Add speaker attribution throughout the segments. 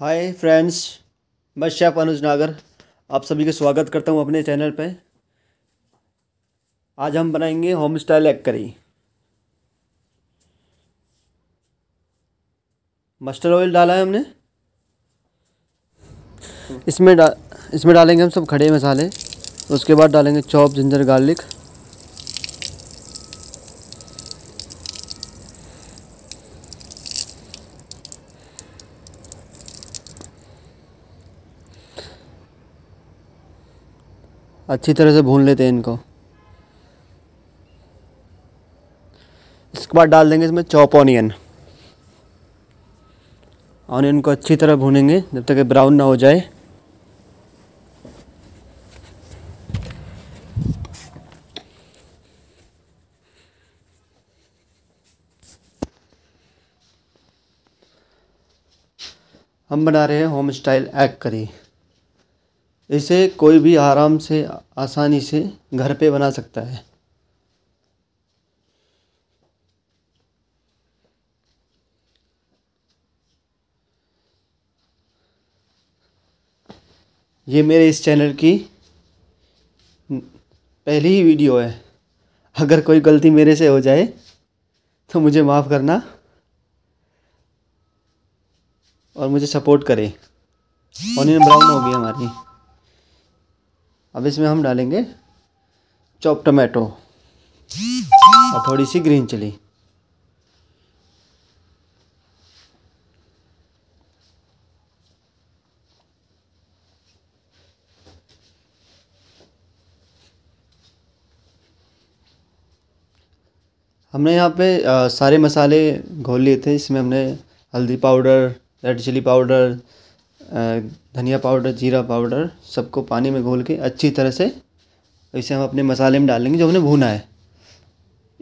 Speaker 1: hi friends मैं chef अनुज नागर आप सभी का स्वागत करता हूं अपने चैनल पे आज हम बनाएंगे home style egg curry mustard oil डाला है हमने इसमें डा इसमें डालेंगे हम सब खड़े मसाले उसके बाद डालेंगे चॉप जिंजर गार्लिक अच्छी तरह से भून लेते हैं इनको इसके बाद डाल देंगे इसमें चॉप ऑनियन ऑनियन को अच्छी तरह भूनेंगे जब तक ब्राउन ना हो जाए हम बना रहे हैं होम स्टाइल एग करी इसे कोई भी आराम से आसानी से घर पे बना सकता है ये मेरे इस चैनल की पहली ही वीडियो है अगर कोई गलती मेरे से हो जाए तो मुझे माफ़ करना और मुझे सपोर्ट करें ऑनियन ब्राउन हो गई हमारी अब इसमें हम डालेंगे चॉप टमाटो और थोड़ी सी ग्रीन चिली हमने यहाँ पे आ, सारे मसाले घोल लिए थे इसमें हमने हल्दी पाउडर रेड चिली पाउडर धनिया पाउडर जीरा पाउडर सबको पानी में घोल के अच्छी तरह से इसे हम अपने मसाले में डालेंगे जो हमने भूना है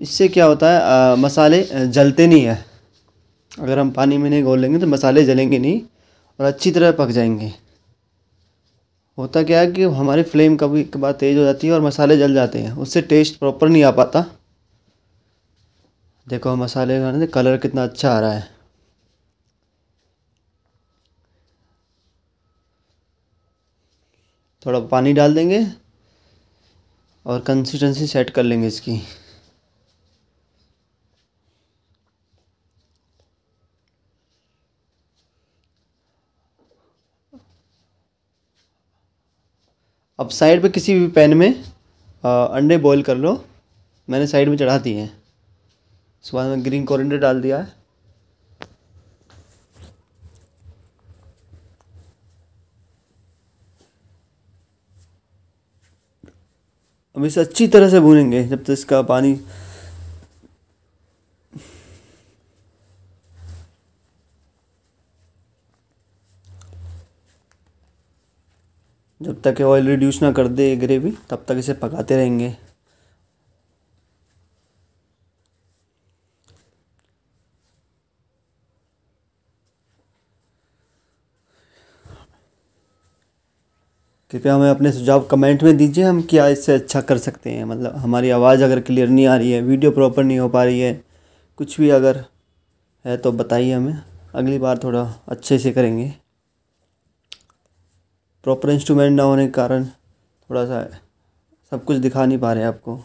Speaker 1: इससे क्या होता है आ, मसाले जलते नहीं है अगर हम पानी में नहीं घोलेंगे तो मसाले जलेंगे नहीं और अच्छी तरह पक जाएंगे होता क्या है कि हमारी फ्लेम कभी कभार तेज़ हो जाती है और मसाले जल जाते हैं उससे टेस्ट प्रॉपर नहीं आ पाता देखो मसाले कलर कितना अच्छा आ रहा है थोड़ा पानी डाल देंगे और कंसिस्टेंसी सेट कर लेंगे इसकी अब साइड पे किसी भी पैन में आ, अंडे बॉईल कर लो मैंने साइड में चढ़ा दिए हैं उसके बाद में ग्रीन कॉरेंडर डाल दिया है अब इसे अच्छी तरह से भूनेंगे जब तक इसका पानी जब तक ऑयल रिड्यूस ना कर दे ग्रेवी तब तक इसे पकाते रहेंगे कृपया हमें अपने सुझाव कमेंट में दीजिए हम क्या इससे अच्छा कर सकते हैं मतलब हमारी आवाज़ अगर क्लियर नहीं आ रही है वीडियो प्रॉपर नहीं हो पा रही है कुछ भी अगर है तो बताइए हमें अगली बार थोड़ा अच्छे से करेंगे प्रॉपर इंस्ट्रूमेंट ना होने के कारण थोड़ा सा सब कुछ दिखा नहीं पा रहे आपको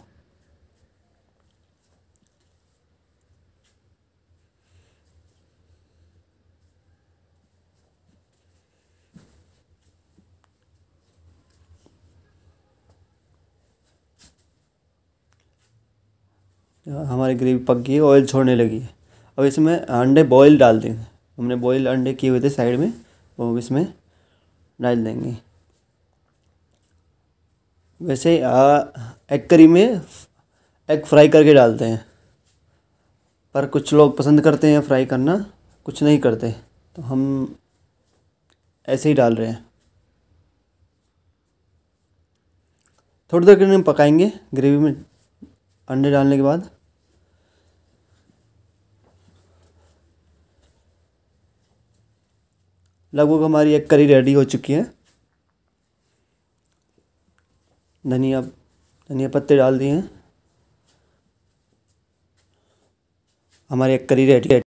Speaker 1: हमारी ग्रेवी पक गई है ऑयल छोड़ने लगी है अब इसमें अंडे बॉयल डाल देंगे हमने बॉयल अंडे किए हुए थे साइड में वो इसमें डाल देंगे वैसे एग करी में एग फ्राई करके डालते हैं पर कुछ लोग पसंद करते हैं फ्राई करना कुछ नहीं करते तो हम ऐसे ही डाल रहे हैं थोड़ी देर के लिए पकाएंगे ग्रेवी में अंडे डालने के बाद लगभग हमारी एक करी रेडी हो चुकी है धनिया धनिया पत्ते डाल दिए हैं हमारी एक करी रेडी है